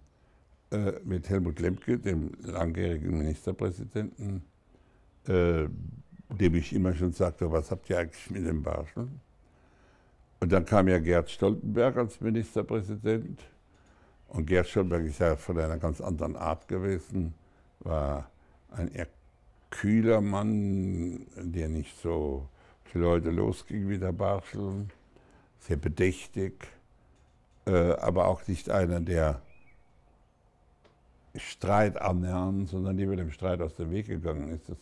äh, mit Helmut Lemke, dem langjährigen Ministerpräsidenten, äh, dem ich immer schon sagte, was habt ihr eigentlich mit dem Barschen? Und dann kam ja Gerd Stoltenberg als Ministerpräsident. Und Gerd Stoltenberg ist ja von einer ganz anderen Art gewesen, war ein eher kühler Mann, der nicht so viele Leute losging wie der Barschel sehr bedächtig, äh, aber auch nicht einer, der Streit annähern, sondern lieber dem Streit aus dem Weg gegangen ist. Das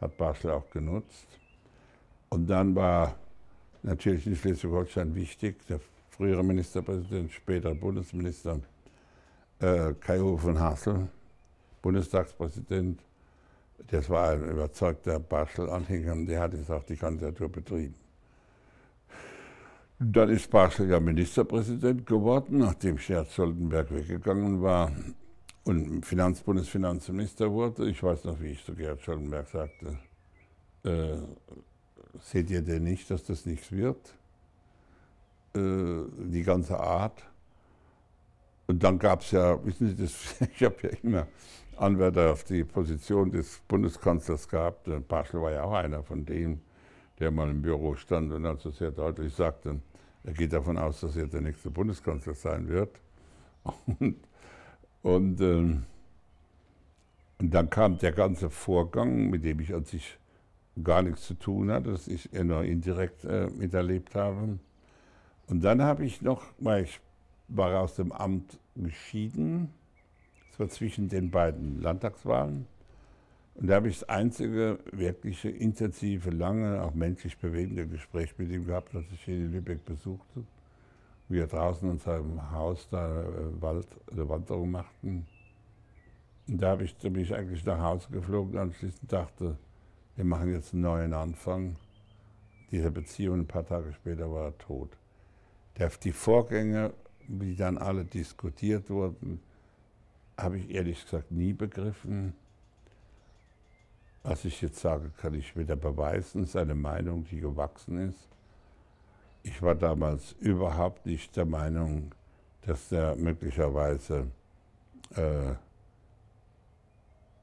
hat Basel auch genutzt. Und dann war natürlich in Schleswig-Holstein wichtig, der frühere Ministerpräsident, später Bundesminister äh, Kai Uwe von Hassel, Bundestagspräsident, das war ein überzeugter Basel-Anhänger und der hat jetzt auch die Kandidatur betrieben. Dann ist Barschel ja Ministerpräsident geworden, nachdem Scherz Stoltenberg weggegangen war und Finanzbundesfinanzminister wurde. Ich weiß noch, wie ich zu Gerhard Schollenberg sagte, äh, seht ihr denn nicht, dass das nichts wird? Äh, die ganze Art. Und dann gab es ja, wissen Sie, das, ich habe ja immer Anwärter auf die Position des Bundeskanzlers gehabt. Barschel war ja auch einer von denen der mal im Büro stand und also sehr deutlich sagte, er geht davon aus, dass er der nächste Bundeskanzler sein wird. Und, und, ähm, und dann kam der ganze Vorgang, mit dem ich an sich gar nichts zu tun hatte, das ich eher nur indirekt äh, miterlebt habe. Und dann habe ich noch, weil ich war aus dem Amt geschieden, das war zwischen den beiden Landtagswahlen, und da habe ich das einzige wirkliche, intensive, lange, auch menschlich bewegende Gespräch mit ihm gehabt, als ich ihn in Lübeck besuchte. Wir draußen in seinem Haus da äh, Wald, eine Wanderung machten. Und da, habe ich, da bin ich eigentlich nach Hause geflogen anschließend dachte, wir machen jetzt einen neuen Anfang. Diese Beziehung, ein paar Tage später war er tot. die Vorgänge, wie dann alle diskutiert wurden, habe ich ehrlich gesagt nie begriffen. Was ich jetzt sage, kann ich wieder beweisen, seine Meinung, die gewachsen ist. Ich war damals überhaupt nicht der Meinung, dass er möglicherweise äh,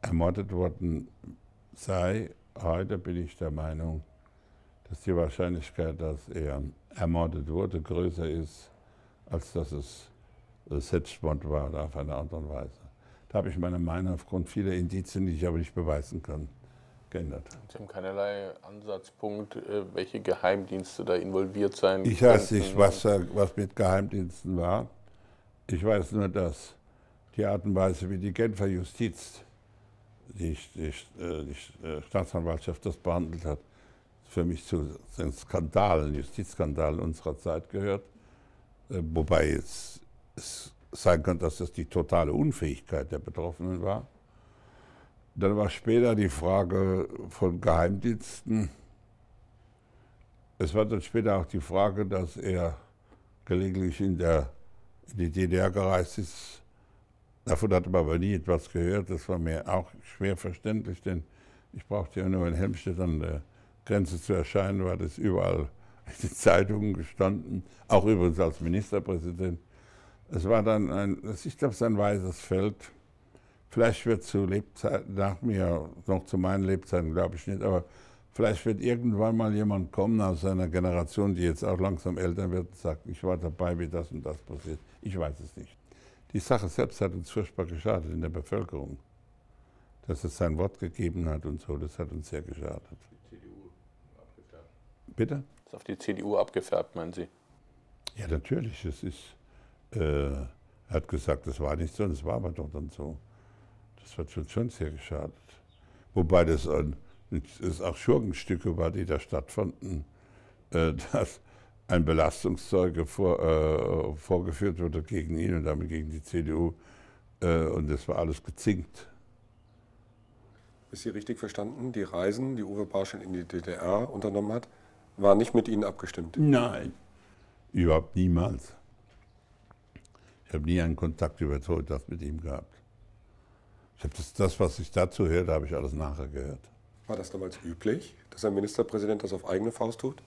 ermordet worden sei. Heute bin ich der Meinung, dass die Wahrscheinlichkeit, dass er ermordet wurde, größer ist, als dass es äh, Selbstmord war oder auf eine andere Weise. Da habe ich meine Meinung aufgrund vieler Indizien, die ich aber nicht beweisen kann geändert. Sie haben keinerlei Ansatzpunkt, äh, welche Geheimdienste da involviert sein Ich weiß nicht, was, was mit Geheimdiensten war. Ich weiß nur, dass die Art und Weise, wie die Genfer Justiz, die, die, äh, die äh, Staatsanwaltschaft das behandelt hat, für mich zu den Skandalen, Justizskandalen unserer Zeit gehört. Wobei jetzt es sein könnte, dass das die totale Unfähigkeit der Betroffenen war. Dann war später die Frage von Geheimdiensten. Es war dann später auch die Frage, dass er gelegentlich in, der, in die DDR gereist ist. Davon hatte man aber nie etwas gehört. Das war mir auch schwer verständlich, denn ich brauchte ja nur in Helmstedt an der Grenze zu erscheinen, war das überall in den Zeitungen gestanden, auch übrigens als Ministerpräsident. Es war dann ein, ich glaube, es ist ein weißes Feld. Vielleicht wird zu Lebzeiten, nach mir, noch zu meinen Lebzeiten glaube ich nicht, aber vielleicht wird irgendwann mal jemand kommen aus einer Generation, die jetzt auch langsam älter wird und sagt, ich war dabei, wie das und das passiert. Ich weiß es nicht. Die Sache selbst hat uns furchtbar geschadet in der Bevölkerung. Dass es sein Wort gegeben hat und so, das hat uns sehr geschadet. Die CDU Bitte? Ist auf die CDU abgefärbt, meinen Sie? Ja, natürlich. Es ist, äh, er hat gesagt, das war nicht so, das war aber doch dann so. Das hat uns schon sehr geschadet. Wobei das ein, es auch Schurkenstücke war, die da stattfanden, äh, dass ein Belastungszeuge vor, äh, vorgeführt wurde gegen ihn und damit gegen die CDU. Äh, und das war alles gezinkt. Ist Sie richtig verstanden? Die Reisen, die Uwe Barschel in die DDR unternommen hat, waren nicht mit Ihnen abgestimmt? Nein, überhaupt niemals. Ich habe nie einen Kontakt über Todesdacht mit ihm gehabt habe das, das, was ich dazu hörte, habe ich alles nachher gehört. War das damals üblich, dass ein Ministerpräsident das auf eigene Faust tut?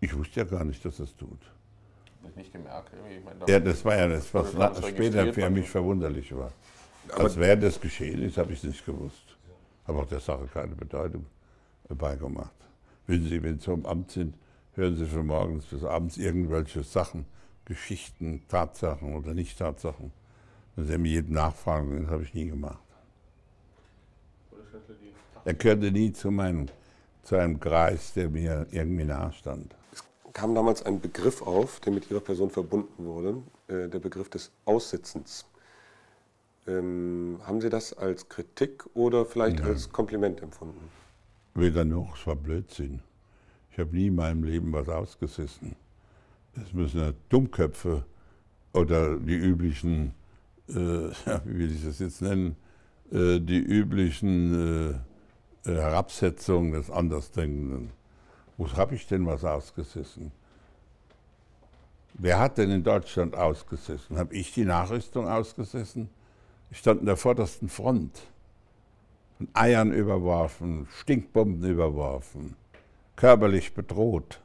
Ich wusste ja gar nicht, dass es das tut. nicht gemerkt. Ich meine, ja, das war ja das, was später für mich verwunderlich war. Aber Als wäre das geschehen ist, habe ich es nicht gewusst. Habe auch der Sache keine Bedeutung beigemacht. Wissen Sie, wenn Sie im Amt sind, hören Sie von morgens bis abends irgendwelche Sachen, Geschichten, Tatsachen oder Nicht-Tatsachen und er mir jedem nachfragen, das habe ich nie gemacht. Er gehörte nie zu, meinem, zu einem Kreis, der mir irgendwie nahe stand. Es kam damals ein Begriff auf, der mit Ihrer Person verbunden wurde, äh, der Begriff des Aussitzens. Ähm, haben Sie das als Kritik oder vielleicht ja. als Kompliment empfunden? Weder noch, es war Blödsinn. Ich habe nie in meinem Leben was ausgesessen. Das müssen ja Dummköpfe oder die üblichen äh, ja, wie will ich das jetzt nennen, äh, die üblichen äh, Herabsetzungen des Andersdenkenden. Wo habe ich denn was ausgesessen? Wer hat denn in Deutschland ausgesessen? Habe ich die Nachrüstung ausgesessen? Ich stand in der vordersten Front. Von Eiern überworfen, Stinkbomben überworfen, körperlich bedroht.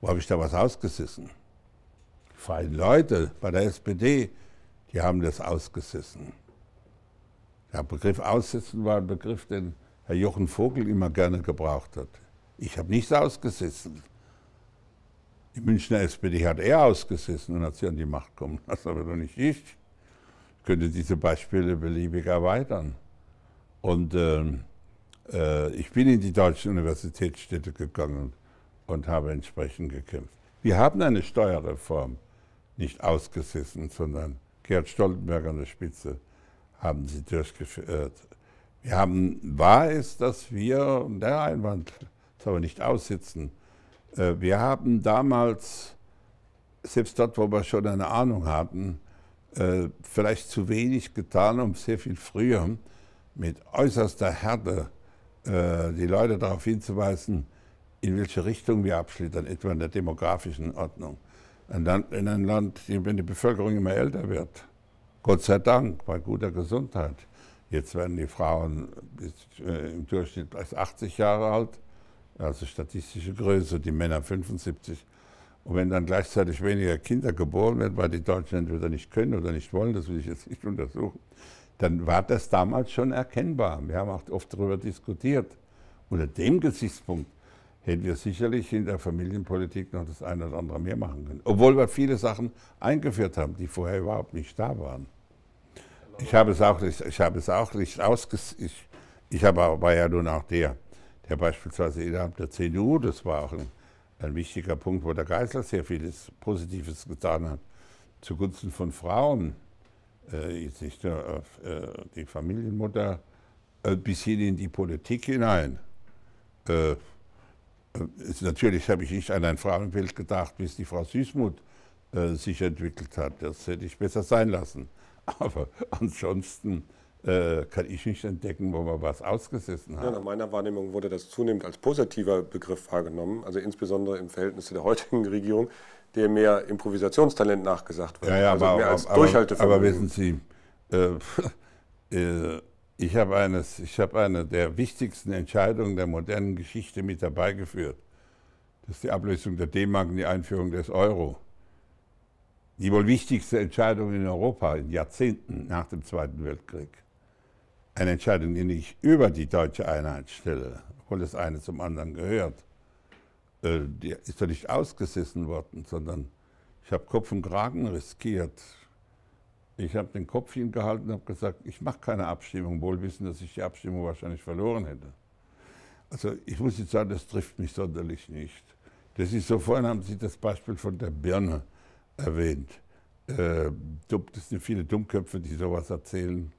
Wo habe ich da was ausgesessen? Feine Leute bei der SPD, die haben das ausgesessen. Der Begriff aussitzen war ein Begriff, den Herr Jochen Vogel immer gerne gebraucht hat. Ich habe nichts ausgesessen. Die Münchner SPD hat er ausgesessen und hat sie an die Macht kommen lassen, aber doch nicht ich. Ich könnte diese Beispiele beliebig erweitern. Und ähm, äh, ich bin in die deutschen Universitätsstädte gegangen und habe entsprechend gekämpft. Wir haben eine Steuerreform nicht ausgesessen, sondern Gerd Stoltenberg an der Spitze haben sie durchgeführt. Wir haben, wahr ist, dass wir, der Einwand soll aber nicht aussitzen, äh, wir haben damals, selbst dort, wo wir schon eine Ahnung hatten, äh, vielleicht zu wenig getan, um sehr viel früher mit äußerster Härte äh, die Leute darauf hinzuweisen, in welche Richtung wir abschlittern, etwa in der demografischen Ordnung ein Land, in ein Land, wenn die Bevölkerung immer älter wird. Gott sei Dank, bei guter Gesundheit. Jetzt werden die Frauen bis, äh, im Durchschnitt als 80 Jahre alt, also statistische Größe, die Männer 75. Und wenn dann gleichzeitig weniger Kinder geboren werden, weil die Deutschen entweder nicht können oder nicht wollen, das will ich jetzt nicht untersuchen, dann war das damals schon erkennbar. Wir haben auch oft darüber diskutiert. Unter dem Gesichtspunkt hätten wir sicherlich in der Familienpolitik noch das eine oder andere mehr machen können. Obwohl wir viele Sachen eingeführt haben, die vorher überhaupt nicht da waren. Ich habe es auch nicht, ich habe es auch nicht ausges... Ich, ich aber war ja nun auch der, der beispielsweise innerhalb der CDU, das war auch ein, ein wichtiger Punkt, wo der Geisler sehr vieles Positives getan hat, zugunsten von Frauen, äh, jetzt nicht nur auf, äh, die Familienmutter, äh, bis hin in die Politik hinein. Äh, äh, natürlich habe ich nicht an ein Frauenbild gedacht, bis die Frau Süßmuth äh, sich entwickelt hat. Das hätte ich besser sein lassen. Aber ansonsten äh, kann ich nicht entdecken, wo man was ausgesessen hat. Ja, nach meiner Wahrnehmung wurde das zunehmend als positiver Begriff wahrgenommen, also insbesondere im Verhältnis zu der heutigen Regierung, der mehr Improvisationstalent nachgesagt wird. Ja, ja, also aber, mehr als aber, Aber wissen Sie, äh, äh ich habe eines, ich habe eine der wichtigsten Entscheidungen der modernen Geschichte mit dabei geführt. Das ist die Ablösung der D-Mark und die Einführung des Euro. Die wohl wichtigste Entscheidung in Europa in Jahrzehnten nach dem Zweiten Weltkrieg. Eine Entscheidung, die nicht über die deutsche Einheit stelle, obwohl das eine zum anderen gehört. Äh, die ist doch nicht ausgesessen worden, sondern ich habe Kopf und Kragen riskiert. Ich habe den Kopf hingehalten und habe gesagt, ich mache keine Abstimmung, wohl wissen, dass ich die Abstimmung wahrscheinlich verloren hätte. Also ich muss jetzt sagen, das trifft mich sonderlich nicht. Das ist so, vorhin haben Sie das Beispiel von der Birne erwähnt. Äh, das sind viele Dummköpfe, die sowas erzählen.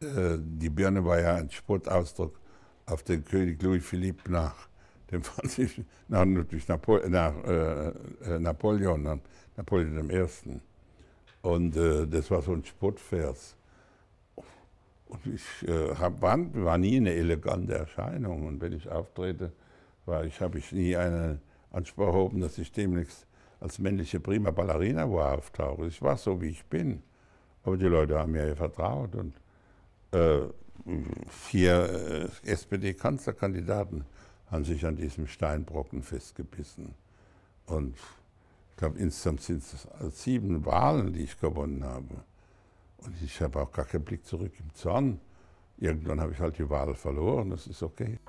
Äh, die Birne war ja ein Sportausdruck auf den König Louis Philippe nach dem französischen, nach, nach äh, äh, Napoleon, nach Napoleon I. Und äh, das war so ein Spottvers. Und ich äh, hab, war, war, nie eine elegante Erscheinung. Und wenn ich auftrete, war ich, habe ich nie einen Anspruch erhoben, dass ich demnächst als männliche prima Ballerina war auftauche. Ich war so, wie ich bin. Aber die Leute haben mir ja vertraut. Und äh, vier äh, SPD-Kanzlerkandidaten haben sich an diesem Steinbrocken festgebissen. Und ich glaube, insgesamt sind es äh, sieben Wahlen, die ich gewonnen habe. Und ich habe auch gar keinen Blick zurück im Zorn. Irgendwann habe ich halt die Wahl verloren, das ist okay.